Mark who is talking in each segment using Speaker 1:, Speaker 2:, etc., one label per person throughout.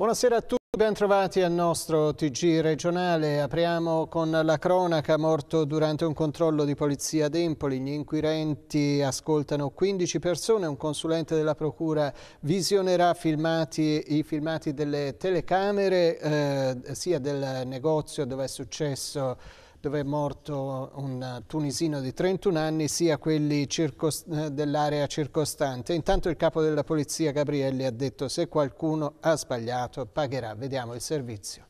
Speaker 1: Buonasera a tutti. Ben trovati al nostro TG regionale. Apriamo con la cronaca morto durante un controllo di polizia ad Empoli. Gli inquirenti ascoltano 15 persone. Un consulente della procura visionerà filmati, i filmati delle telecamere eh, sia del negozio dove è successo dove è morto un tunisino di 31 anni, sia quelli eh, dell'area circostante. Intanto il capo della polizia Gabrielli ha detto se qualcuno ha sbagliato pagherà. Vediamo il servizio.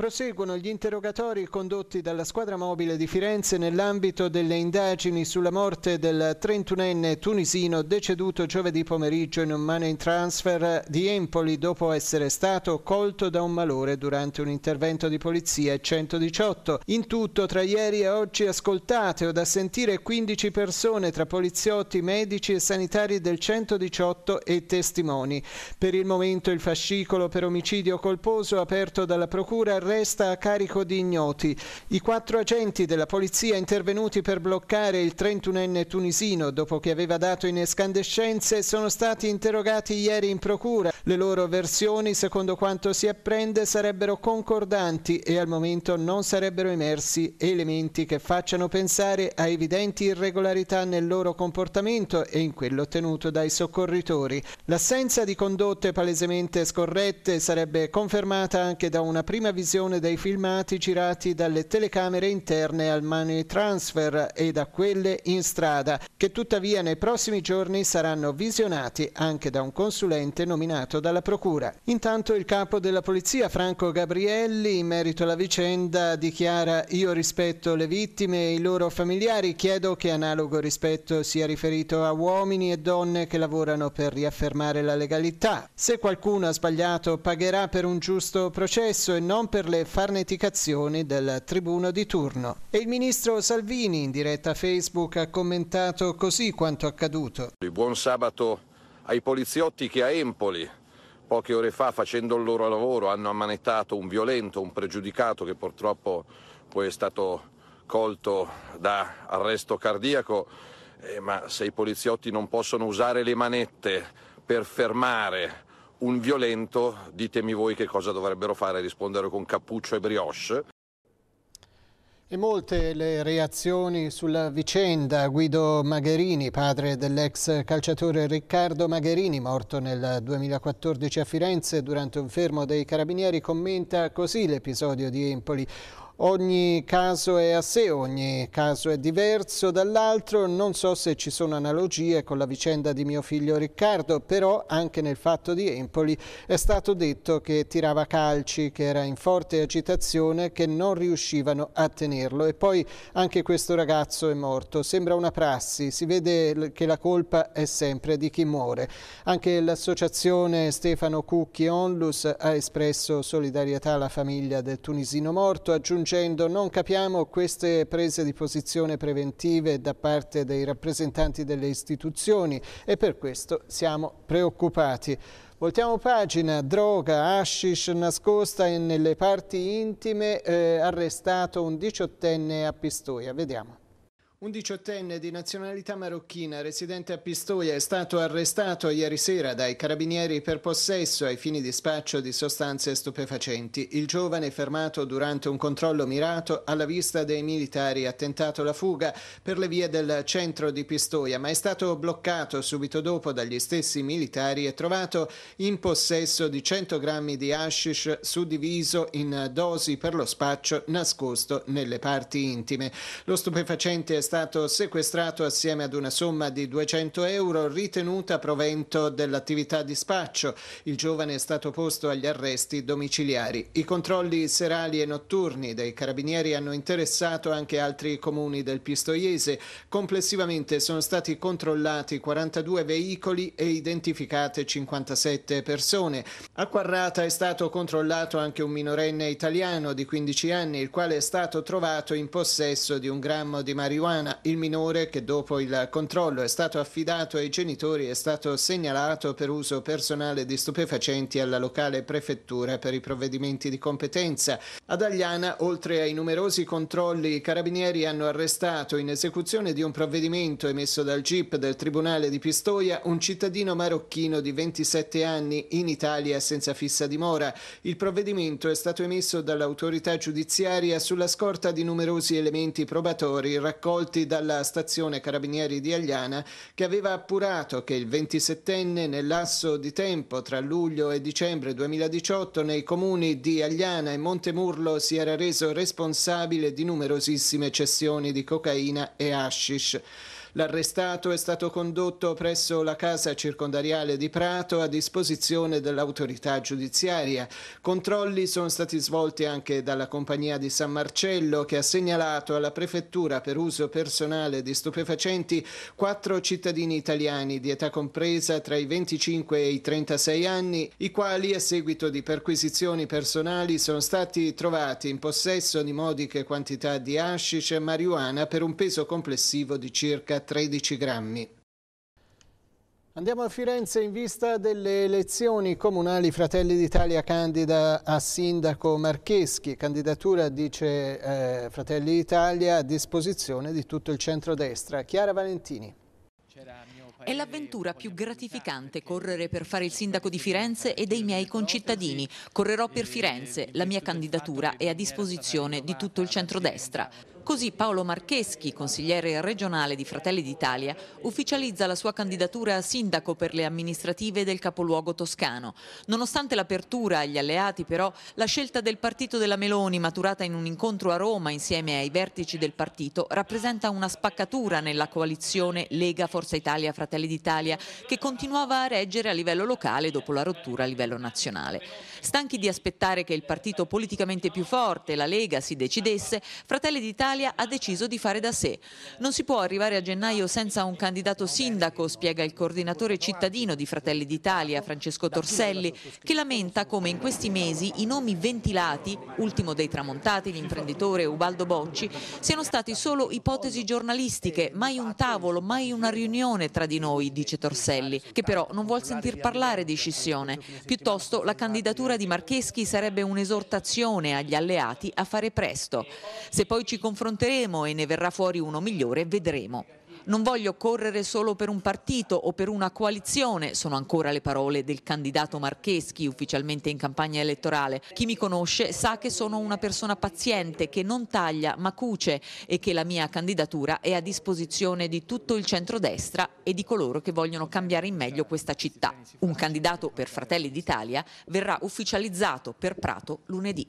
Speaker 1: Proseguono gli interrogatori condotti dalla squadra mobile di Firenze nell'ambito delle indagini sulla morte del 31enne tunisino deceduto giovedì pomeriggio in un money transfer di Empoli dopo essere stato colto da un malore durante un intervento di polizia 118. In tutto tra ieri e oggi ascoltate o da sentire 15 persone tra poliziotti, medici e sanitari del 118 e testimoni. Per il momento il fascicolo per omicidio colposo aperto dalla procura resta a carico di ignoti. I quattro agenti della polizia intervenuti per bloccare il 31enne tunisino dopo che aveva dato in escandescenze sono stati interrogati ieri in procura. Le loro versioni, secondo quanto si apprende, sarebbero concordanti e al momento non sarebbero emersi elementi che facciano pensare a evidenti irregolarità nel loro comportamento e in quello tenuto dai soccorritori. L'assenza di condotte palesemente scorrette sarebbe confermata anche da una prima visione ricostruzione dei filmati girati dalle telecamere interne al money transfer e da quelle in strada, che tuttavia nei prossimi giorni saranno visionati anche da un consulente nominato dalla Procura. Intanto il capo della polizia Franco Gabrielli, in merito alla vicenda, dichiara io rispetto le vittime e i loro familiari, chiedo che analogo rispetto sia riferito a uomini e donne che lavorano per riaffermare la legalità. Se qualcuno ha sbagliato pagherà per un giusto processo e non per le farneticazioni del tribuno di turno. E il ministro Salvini in diretta Facebook ha commentato così quanto accaduto.
Speaker 2: Buon sabato ai poliziotti che a Empoli poche ore fa facendo il loro lavoro hanno ammanettato un violento, un pregiudicato che purtroppo poi è stato colto da arresto cardiaco, eh, ma se i poliziotti non possono usare le manette per fermare un violento, ditemi voi che cosa dovrebbero fare, rispondere con cappuccio e brioche.
Speaker 1: E molte le reazioni sulla vicenda. Guido Magherini, padre dell'ex calciatore Riccardo Magherini, morto nel 2014 a Firenze durante un fermo dei carabinieri, commenta così l'episodio di Empoli. Ogni caso è a sé, ogni caso è diverso dall'altro, non so se ci sono analogie con la vicenda di mio figlio Riccardo, però anche nel fatto di Empoli è stato detto che tirava calci, che era in forte agitazione, che non riuscivano a tenerlo e poi anche questo ragazzo è morto. Sembra una prassi, si vede che la colpa è sempre di chi muore. Anche l'associazione Stefano Cucchi Onlus ha espresso solidarietà alla famiglia del tunisino morto, aggiungendo dicendo non capiamo queste prese di posizione preventive da parte dei rappresentanti delle istituzioni e per questo siamo preoccupati. Voltiamo pagina, droga, hashish nascosta e nelle parti intime eh, arrestato un diciottenne a Pistoia. Vediamo. Un diciottenne di nazionalità marocchina residente a Pistoia è stato arrestato ieri sera dai carabinieri per possesso ai fini di spaccio di sostanze stupefacenti. Il giovane, fermato durante un controllo mirato, alla vista dei militari ha tentato la fuga per le vie del centro di Pistoia, ma è stato bloccato subito dopo dagli stessi militari e trovato in possesso di 100 grammi di hashish suddiviso in dosi per lo spaccio nascosto nelle parti intime. Lo stupefacente è stato sequestrato assieme ad una somma di 200 euro ritenuta provento dell'attività di spaccio. Il giovane è stato posto agli arresti domiciliari. I controlli serali e notturni dei carabinieri hanno interessato anche altri comuni del Pistoiese. Complessivamente sono stati controllati 42 veicoli e identificate 57 persone. A Quarrata è stato controllato anche un minorenne italiano di 15 anni, il quale è stato trovato in possesso di un grammo di marijuana settimana il minore, che dopo il controllo è stato affidato ai genitori, è stato segnalato per uso personale di stupefacenti alla locale prefettura per i provvedimenti di competenza. Ad Agliana, oltre ai numerosi controlli, i carabinieri hanno arrestato in esecuzione di un provvedimento emesso dal GIP del Tribunale di Pistoia un cittadino marocchino di 27 anni in Italia senza fissa dimora. Il provvedimento è stato emesso dall'autorità giudiziaria sulla scorta di numerosi elementi probatori raccolti accolti dalla stazione Carabinieri di Agliana che aveva appurato che il 27enne nel lasso di tempo tra luglio e dicembre 2018 nei comuni di Agliana e Montemurlo si era reso responsabile di numerosissime cessioni di cocaina e hashish. L'arrestato è stato condotto presso la casa circondariale di Prato a disposizione dell'autorità giudiziaria. Controlli sono stati svolti anche dalla compagnia di San Marcello che ha segnalato alla prefettura per uso personale di stupefacenti quattro cittadini italiani di età compresa tra i 25 e i 36 anni, i quali a seguito di perquisizioni personali sono stati trovati in possesso di modiche quantità di hashish e marijuana per un peso complessivo di circa 13 grammi. Andiamo a Firenze in vista delle elezioni comunali Fratelli d'Italia candida a sindaco Marcheschi, candidatura dice eh, Fratelli d'Italia a disposizione di tutto il centrodestra. Chiara Valentini.
Speaker 3: È l'avventura più gratificante correre per fare il sindaco di Firenze e dei miei concittadini. Correrò per Firenze, la mia candidatura è a disposizione di tutto il centrodestra. Così Paolo Marcheschi, consigliere regionale di Fratelli d'Italia, ufficializza la sua candidatura a sindaco per le amministrative del capoluogo toscano. Nonostante l'apertura agli alleati però, la scelta del partito della Meloni, maturata in un incontro a Roma insieme ai vertici del partito, rappresenta una spaccatura nella coalizione Lega Forza Italia Fratelli d'Italia che continuava a reggere a livello locale dopo la rottura a livello nazionale. Stanchi di aspettare che il partito politicamente più forte, la Lega, si decidesse, Fratelli d'Italia Italia ha deciso di fare da sé. Non si può arrivare a gennaio senza un candidato sindaco, spiega il coordinatore cittadino di Fratelli d'Italia, Francesco Torselli, che lamenta come in questi mesi i nomi ventilati, ultimo dei tramontati l'imprenditore Ubaldo Bocci, siano stati solo ipotesi giornalistiche, mai un tavolo, mai una riunione tra di noi, dice Torselli, che però non vuol sentir parlare di scissione. Piuttosto la candidatura di Marcheschi sarebbe un'esortazione agli alleati a fare presto. Se poi ci confrontiamo confronteremo e ne verrà fuori uno migliore, vedremo. Non voglio correre solo per un partito o per una coalizione, sono ancora le parole del candidato Marcheschi, ufficialmente in campagna elettorale. Chi mi conosce sa che sono una persona paziente, che non taglia ma cuce e che la mia candidatura è a disposizione di tutto il centrodestra e di coloro che vogliono cambiare in meglio questa città. Un candidato per Fratelli d'Italia verrà ufficializzato per Prato lunedì.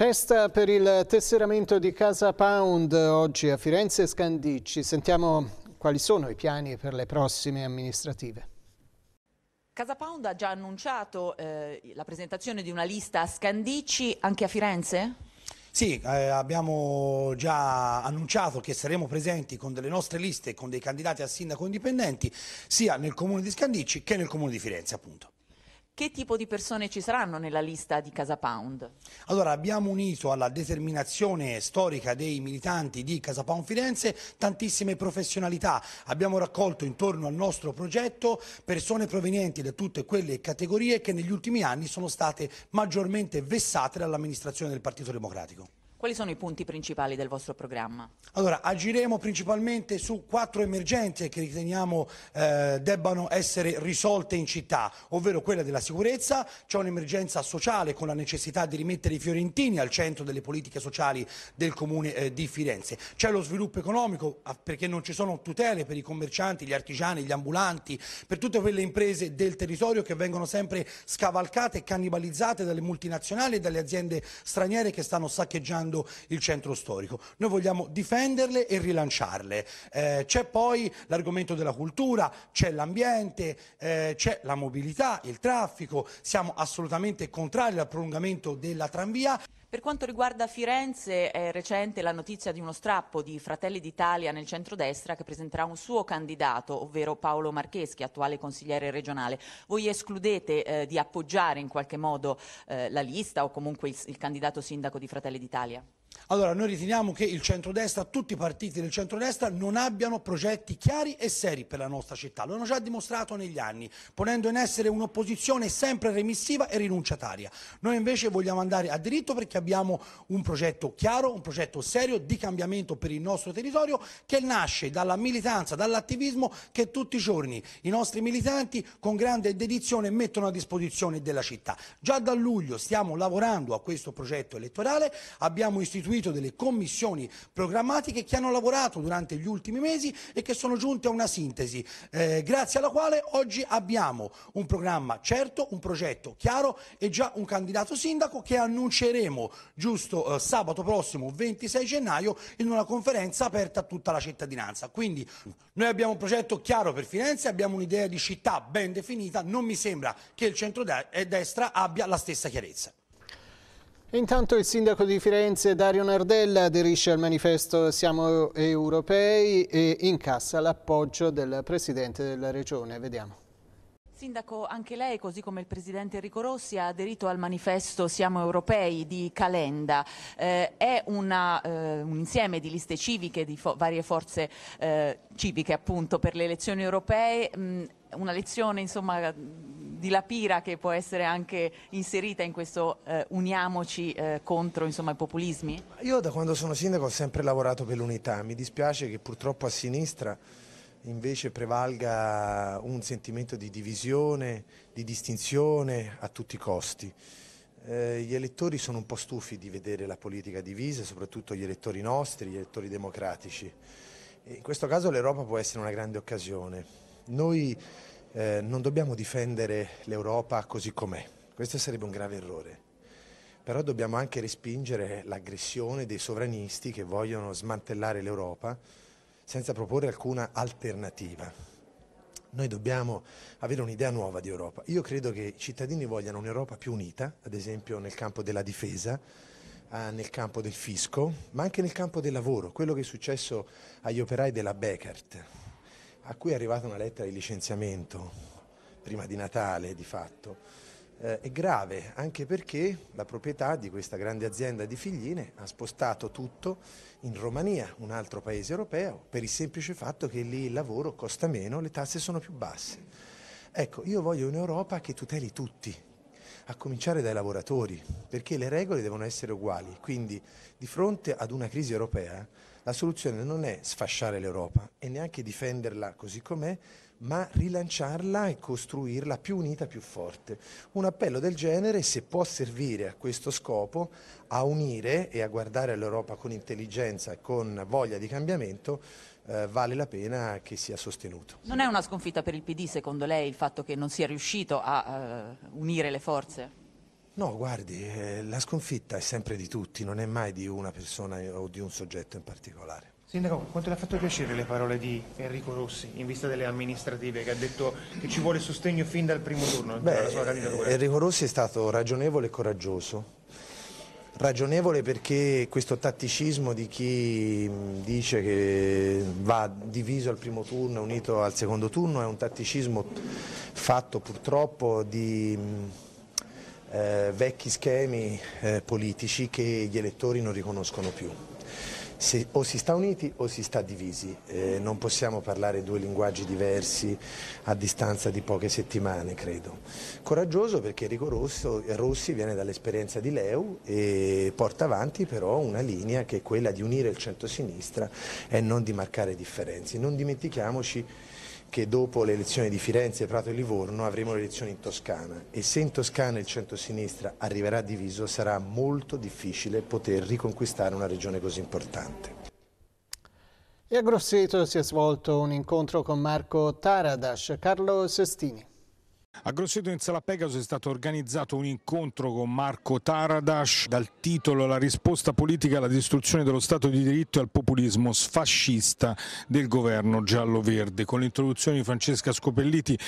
Speaker 1: Festa per il tesseramento di Casa Pound oggi a Firenze e Scandicci. Sentiamo quali sono i piani per le prossime amministrative.
Speaker 3: Casa Pound ha già annunciato eh, la presentazione di una lista a Scandicci anche a Firenze?
Speaker 2: Sì, eh, abbiamo già annunciato che saremo presenti con delle nostre liste e con dei candidati a sindaco indipendenti sia nel comune di Scandicci che nel comune di Firenze appunto.
Speaker 3: Che tipo di persone ci saranno nella lista di Casa Pound?
Speaker 2: Allora abbiamo unito alla determinazione storica dei militanti di Casa Pound Firenze tantissime professionalità. Abbiamo raccolto intorno al nostro progetto persone provenienti da tutte quelle categorie che negli ultimi anni sono state maggiormente vessate dall'amministrazione del Partito Democratico.
Speaker 3: Quali sono i punti principali del vostro programma?
Speaker 2: Allora, agiremo principalmente su quattro emergenze che riteniamo eh, debbano essere risolte in città, ovvero quella della sicurezza, c'è un'emergenza sociale con la necessità di rimettere i fiorentini al centro delle politiche sociali del comune eh, di Firenze, c'è lo sviluppo economico ah, perché non ci sono tutele per i commercianti, gli artigiani, gli ambulanti, per tutte quelle imprese del territorio che vengono sempre scavalcate e cannibalizzate dalle multinazionali e dalle aziende straniere che stanno saccheggiando danneggiando il centro storico. Noi vogliamo difenderle e rilanciarle. Eh, c'è poi l'argomento della cultura, c'è l'ambiente, eh, c'è la mobilità, il traffico, siamo assolutamente contrari al prolungamento della tranvia.
Speaker 3: Per quanto riguarda Firenze, è recente la notizia di uno strappo di Fratelli d'Italia nel centrodestra che presenterà un suo candidato, ovvero Paolo Marcheschi, attuale consigliere regionale. Voi escludete eh, di appoggiare in qualche modo eh, la lista o comunque il, il candidato sindaco di Fratelli d'Italia?
Speaker 2: Allora, noi riteniamo che il centrodestra, tutti i partiti del centrodestra non abbiano progetti chiari e seri per la nostra città. Lo hanno già dimostrato negli anni, ponendo in essere un'opposizione sempre remissiva e rinunciataria. Noi invece vogliamo andare a diritto perché abbiamo un progetto chiaro, un progetto serio di cambiamento per il nostro territorio che nasce dalla militanza, dall'attivismo che tutti i giorni i nostri militanti con grande dedizione mettono a disposizione della città. Già da luglio stiamo lavorando a questo progetto elettorale, abbiamo istituito costituito delle commissioni programmatiche che hanno lavorato durante gli ultimi mesi e che sono giunte a una sintesi, eh, grazie alla quale oggi abbiamo un programma certo, un progetto chiaro e già un candidato sindaco che annunceremo giusto eh, sabato prossimo 26 gennaio in una conferenza aperta a tutta la cittadinanza. Quindi noi abbiamo un progetto chiaro per Firenze, abbiamo un'idea di città ben definita, non mi sembra che il centro-destra eh, abbia la stessa chiarezza.
Speaker 1: Intanto il sindaco di Firenze Dario Nardella aderisce al manifesto Siamo europei e incassa l'appoggio del presidente della regione. Vediamo.
Speaker 3: Sindaco, anche lei, così come il Presidente Enrico Rossi, ha aderito al manifesto Siamo Europei di Calenda. Eh, è una, eh, un insieme di liste civiche, di fo varie forze eh, civiche appunto per le elezioni europee, mh, mm, una lezione insomma di la pira che può essere anche inserita in questo eh, uniamoci eh, contro insomma, i populismi?
Speaker 4: Io da quando sono sindaco ho sempre lavorato per l'unità, mi dispiace che purtroppo a sinistra invece prevalga un sentimento di divisione, di distinzione a tutti i costi. Eh, gli elettori sono un po' stufi di vedere la politica divisa, soprattutto gli elettori nostri, gli elettori democratici. in questo caso l'Europa può essere una grande occasione. Noi eh, non dobbiamo difendere l'Europa così com'è, questo sarebbe un grave errore, però dobbiamo anche respingere l'aggressione dei sovranisti che vogliono smantellare l'Europa senza proporre alcuna alternativa. Noi dobbiamo avere un'idea nuova di Europa. Io credo che i cittadini vogliano un'Europa più unita, ad esempio nel campo della difesa, eh, nel campo del fisco, ma anche nel campo del lavoro, quello che è successo agli operai della Beckert a cui è arrivata una lettera di licenziamento prima di Natale di fatto. Eh, è grave anche perché la proprietà di questa grande azienda di figline ha spostato tutto in Romania, un altro paese europeo, per il semplice fatto che lì il lavoro costa meno, le tasse sono più basse. Ecco, io voglio un'Europa che tuteli tutti, a cominciare dai lavoratori, perché le regole devono essere uguali. Quindi, di fronte ad una crisi europea, la soluzione non è sfasciare l'Europa e neanche difenderla così com'è, ma rilanciarla e costruirla più unita, più forte. Un appello del genere, se può servire a questo scopo, a unire e a guardare all'Europa con intelligenza e con voglia di cambiamento, eh, vale la pena che sia sostenuto.
Speaker 3: Non è una sconfitta per il PD, secondo lei, il fatto che non sia riuscito a uh, unire le forze?
Speaker 4: No, guardi, eh, la sconfitta è sempre di tutti, non è mai di una persona o di un soggetto in particolare. Sindaco, quanto le ha fatto piacere le parole di Enrico Rossi in vista delle amministrative che ha detto che ci vuole sostegno fin dal primo turno Beh, della sua candidatura? Eh, Enrico Rossi è stato ragionevole e coraggioso. Ragionevole perché questo tatticismo di chi mm, dice che va diviso al primo turno e unito al secondo turno è un tatticismo fatto purtroppo di mm, eh, vecchi schemi eh, politici che gli elettori non riconoscono più. Se, o si sta uniti o si sta divisi, eh, non possiamo parlare due linguaggi diversi a distanza di poche settimane, credo. Coraggioso perché Enrico Rossi viene dall'esperienza di Leu e porta avanti però una linea che è quella di unire il centrosinistra e non di marcare differenze. Non dimentichiamoci che dopo le elezioni di Firenze, Prato e Livorno avremo le elezioni in Toscana e se in Toscana il centro-sinistra arriverà diviso sarà molto difficile poter riconquistare una regione così importante.
Speaker 1: E a Grosseto si è svolto un incontro con Marco Taradas, Carlo Sestini.
Speaker 5: A Grosseto in Sala Pegaso è stato organizzato un incontro con Marco Taradash dal titolo La risposta politica alla distruzione dello Stato di diritto e al populismo sfascista del governo giallo-verde, con l'introduzione di Francesca Scopelliti,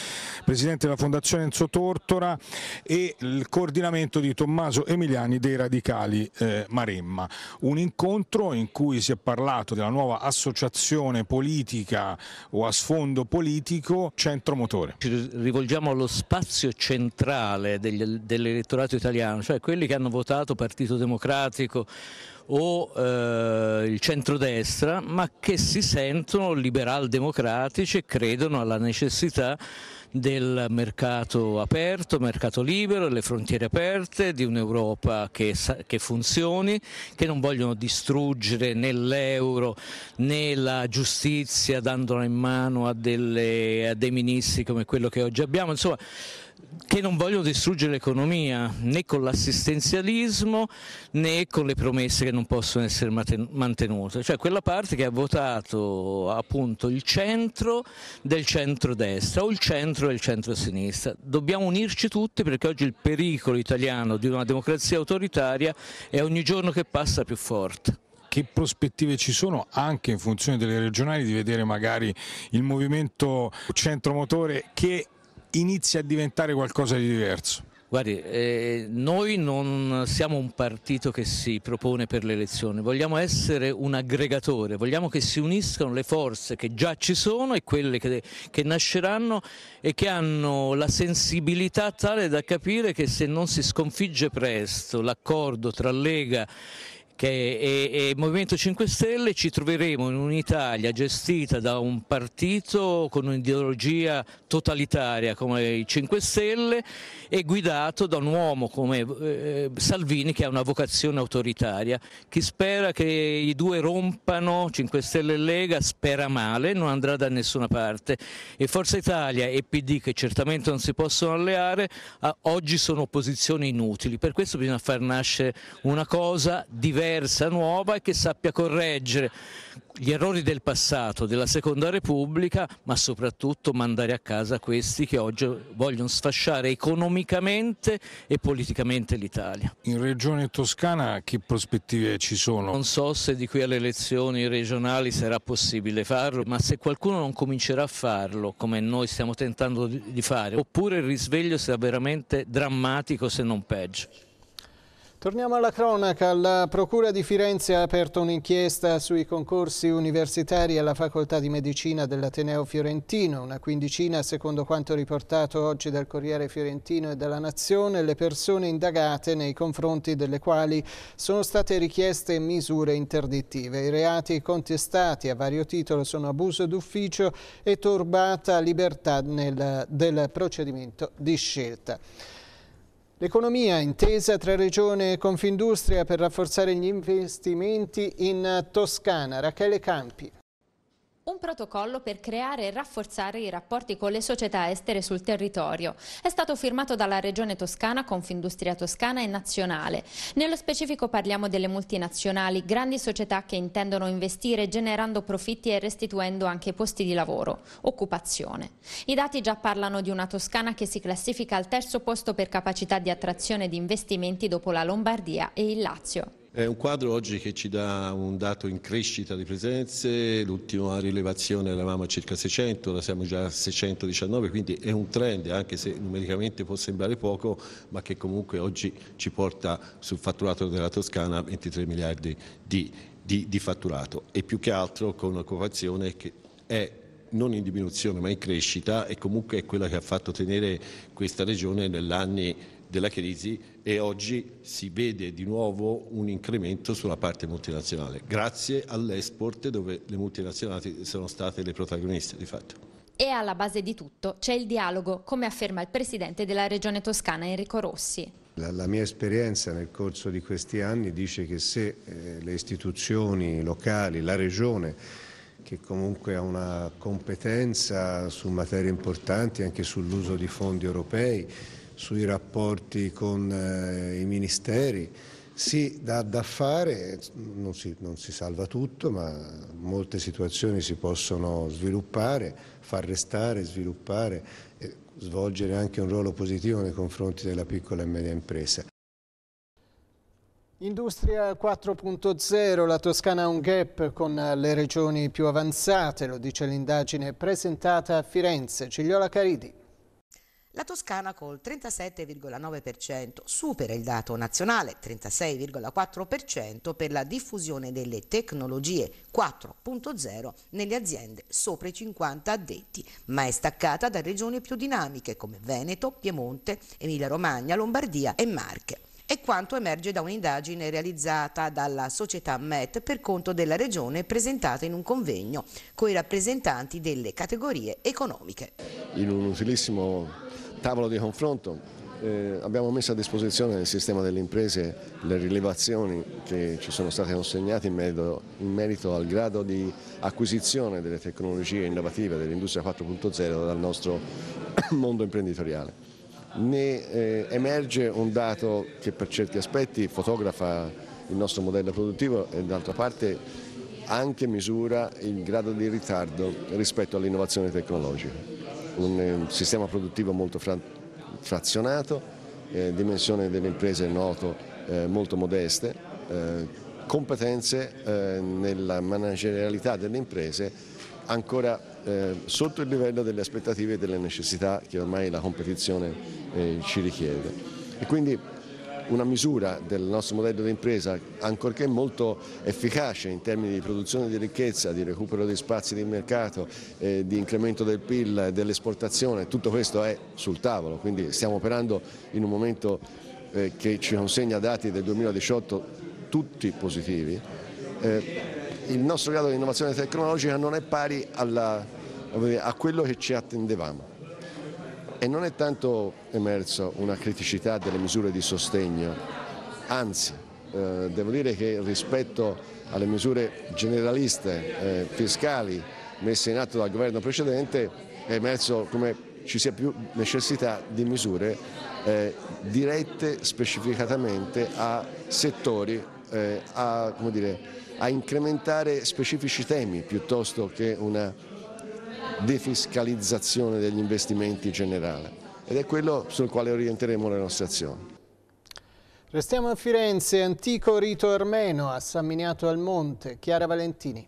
Speaker 5: presidente della Fondazione Enzo Tortora e il coordinamento di Tommaso Emiliani dei Radicali eh, Maremma. Un incontro in cui si è parlato della nuova associazione politica o a sfondo politico Centro Motore. Ci rivolgiamo allo spazio centrale dell'elettorato italiano, cioè quelli che hanno votato Partito Democratico o eh, il centrodestra, ma che si sentono liberal democratici e credono alla necessità del mercato aperto, mercato libero, le frontiere aperte, di un'Europa che, che funzioni, che non vogliono distruggere né l'euro né la giustizia dandola in mano a, delle, a dei ministri come quello che oggi abbiamo. Insomma, che non vogliono distruggere l'economia né con l'assistenzialismo né con le promesse che non possono essere mantenute, cioè quella parte che ha votato appunto il centro del centro-destra o il centro del centro-sinistra. Dobbiamo unirci tutti perché oggi il pericolo italiano di una democrazia autoritaria è ogni giorno che passa più forte che prospettive ci sono anche in funzione delle regionali di vedere magari il movimento centromotore che inizia a diventare qualcosa di diverso? Guardi, eh, noi non siamo un partito che si propone per le elezioni, vogliamo essere un aggregatore, vogliamo che si uniscano le forze che già ci sono e quelle che, che nasceranno e che hanno la sensibilità tale da capire che se non si sconfigge presto l'accordo tra Lega e, Movimento 5 Stelle ci troveremo in un'Italia gestita da un partito con un'ideologia totalitaria come i 5 Stelle e guidato da un uomo come eh, Salvini che ha una vocazione autoritaria. Chi spera che i due rompano, 5 Stelle e Lega, spera male, non andrà da nessuna parte. E Forza Italia e PD, che certamente non si possono alleare, oggi sono opposizioni inutili. Per questo bisogna far nascere una cosa diversa diversa, nuova e che sappia correggere gli errori del passato, della Seconda Repubblica, ma soprattutto mandare a casa questi che oggi vogliono sfasciare economicamente e politicamente l'Italia. In Regione Toscana che prospettive ci sono? Non so se di qui alle elezioni regionali sarà possibile farlo, ma se qualcuno non comincerà a farlo, come noi stiamo tentando di fare, oppure il risveglio sarà veramente drammatico se non peggio.
Speaker 1: Torniamo alla cronaca. La Procura di Firenze ha aperto un'inchiesta sui concorsi universitari alla Facoltà di Medicina dell'Ateneo Fiorentino. Una quindicina, secondo quanto riportato oggi dal Corriere Fiorentino e dalla Nazione, le persone indagate nei confronti delle quali sono state richieste misure interdittive. I reati contestati a vario titolo sono abuso d'ufficio e turbata libertà nel, del procedimento di scelta. L'economia intesa tra Regione e Confindustria per rafforzare gli investimenti in Toscana. Rachele Campi.
Speaker 3: Un protocollo per creare e rafforzare i rapporti con le società estere sul territorio è stato firmato dalla Regione Toscana, Confindustria Toscana e Nazionale. Nello specifico parliamo delle multinazionali, grandi società che intendono investire generando profitti e restituendo anche posti di lavoro, occupazione. I dati già parlano di una Toscana che si classifica al terzo posto per capacità di attrazione di investimenti dopo la Lombardia e il Lazio. È un quadro oggi
Speaker 6: che ci dà un dato in crescita di presenze, l'ultima rilevazione eravamo a circa 600, ora siamo già a 619, quindi è un trend anche se numericamente può sembrare poco, ma che comunque oggi ci porta sul fatturato della Toscana 23 miliardi di, di, di fatturato e più che altro con un'occupazione che è non in diminuzione ma in crescita e comunque è quella che ha fatto tenere questa regione negli anni della crisi e oggi si vede di nuovo un incremento sulla parte multinazionale, grazie all'export dove le multinazionali sono state le protagoniste di fatto.
Speaker 3: E alla base di tutto c'è il dialogo, come afferma il presidente della regione toscana Enrico Rossi.
Speaker 6: La, la, mia esperienza nel corso di questi anni dice che se eh, le istituzioni locali, la regione, che comunque ha una competenza su materie importanti, anche sull'uso di fondi europei, sui rapporti con eh, i ministeri. Sì, dà da, da fare, non si, non si, salva tutto, ma molte situazioni si possono sviluppare, far restare, sviluppare, e svolgere anche un ruolo positivo nei confronti della piccola e media impresa.
Speaker 1: Industria 4.0, la Toscana ha un gap con le regioni più avanzate, lo dice l'indagine presentata a Firenze. Cigliola Caridi.
Speaker 7: La Toscana col
Speaker 3: 37,9% supera il dato nazionale 36,4% per la diffusione delle tecnologie 4.0 nelle aziende sopra i 50 addetti, ma è staccata da regioni più dinamiche come Veneto, Piemonte, Emilia-Romagna, Lombardia e Marche è quanto emerge da un'indagine realizzata dalla società MET per conto della regione presentata in un convegno con i rappresentanti delle categorie economiche.
Speaker 6: In un utilissimo tavolo di confronto. Eh, abbiamo messo a disposizione nel sistema delle imprese le rilevazioni che ci sono state consegnate in merito, in merito al grado di acquisizione delle tecnologie innovative dell'industria 4.0 dal nostro mondo imprenditoriale. Ne eh, emerge un dato che per certi aspetti fotografa il nostro modello produttivo e d'altra parte anche misura il grado di ritardo rispetto all'innovazione tecnologica. Eh, un sistema produttivo molto frazionato, eh, dimensione delle imprese noto eh, molto modeste, eh, competenze eh, nella managerialità delle imprese ancora eh, sotto il livello delle aspettative e delle necessità che ormai la competizione ci richiede. E quindi una misura del nostro modello di impresa, ancorché molto efficace in termini di produzione di ricchezza, di recupero di spazi di mercato, eh, di incremento del PIL, dell'esportazione, tutto questo è sul tavolo, quindi stiamo operando in un momento eh, che ci consegna dati del 2018 tutti positivi. Eh, il nostro grado di innovazione tecnologica non è pari alla, a quello che ci attendevamo. E non è tanto emerso una criticità delle misure di sostegno, anzi eh, devo dire che rispetto alle misure generaliste eh, fiscali messe in atto dal governo precedente è emerso come ci sia più necessità di misure eh, dirette specificatamente a settori, eh, a, dire, a incrementare specifici temi piuttosto che una defiscalizzazione degli investimenti in generale ed è quello sul quale orienteremo le nostre azioni.
Speaker 1: Restiamo a Firenze, antico rito armeno a San Miniato al Monte, Chiara Valentini.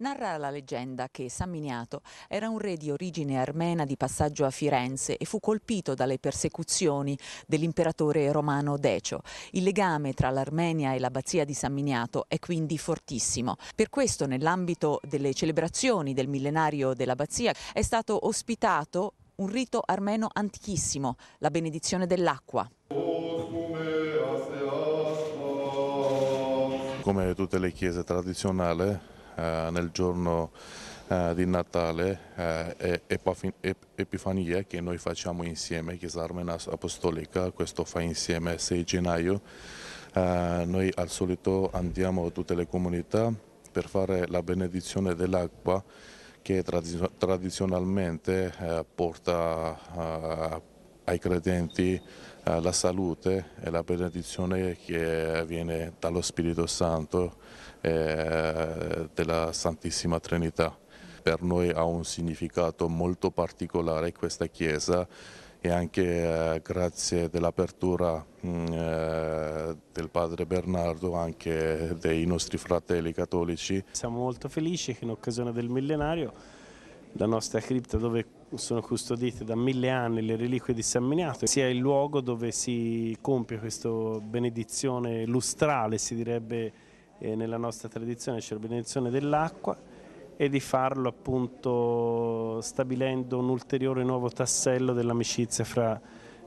Speaker 1: Narra la leggenda che San Miniato
Speaker 3: era un re di origine armena di passaggio a Firenze e fu colpito dalle persecuzioni dell'imperatore romano Decio. Il legame tra l'Armenia e l'abbazia di San Miniato è quindi fortissimo. Per questo nell'ambito delle celebrazioni del millenario dell'abbazia è stato ospitato un rito armeno antichissimo, la benedizione dell'acqua.
Speaker 7: Come tutte le chiese tradizionali, eh, nel giorno eh, di Natale eh, e Epifania che noi facciamo insieme, Chiesa Armena Apostolica, questo fa insieme 6 gennaio. Noi al solito andiamo a tutte le comunità per fare la benedizione dell'acqua che tradizionalmente porta ai credenti la salute e la benedizione che viene dallo Spirito Santo eh, della Santissima Trinità. Per noi ha un significato molto particolare questa chiesa e anche eh, grazie dell'apertura mm, eh, del padre Bernardo anche dei nostri fratelli cattolici. Siamo molto felici che in occasione del millenario la nostra cripta dove sono custodite da mille anni le reliquie di San Miniato sia il luogo dove si compie questa benedizione lustrale si direbbe eh, nella nostra tradizione c'è la benedizione dell'acqua e di farlo appunto stabilendo un ulteriore nuovo tassello dell'amicizia fra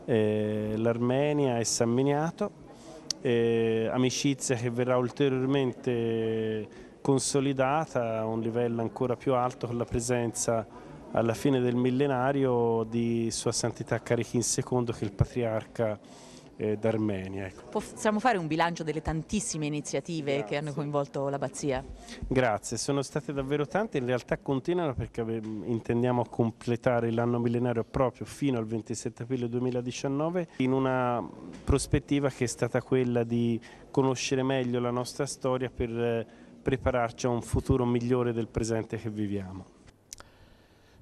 Speaker 7: eh, l'Armenia e San Miniato, eh, amicizia che verrà ulteriormente consolidata a un livello ancora più alto con la presenza alla fine del millenario di Sua Santità Carichin II che è il patriarca eh, d'Armenia. Ecco.
Speaker 3: Possiamo fare un bilancio delle tantissime iniziative Grazie. che hanno coinvolto l'Abbazia?
Speaker 7: Grazie, sono state davvero tante, in realtà continuano perché intendiamo completare l'anno millenario proprio fino al 27 aprile 2019 in una prospettiva che è stata quella di conoscere meglio la nostra storia per eh, prepararci a un futuro migliore del presente che viviamo.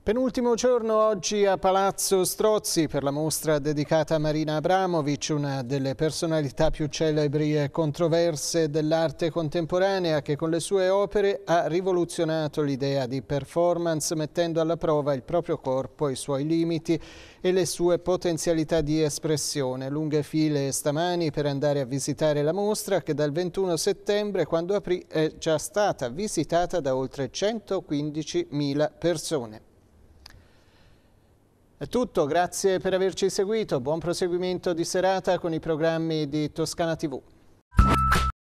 Speaker 1: Penultimo giorno oggi a Palazzo Strozzi per la mostra dedicata a Marina Abramovic, una delle personalità più celebri e controverse dell'arte contemporanea che con le sue opere ha rivoluzionato l'idea di performance mettendo alla prova il proprio corpo, i suoi limiti e le sue potenzialità di espressione. Lunghe file stamani per andare a visitare la mostra che dal 21 settembre quando aprì è già stata visitata da oltre 115.000 persone. È tutto, grazie per averci seguito, buon proseguimento di serata con i programmi di Toscana TV.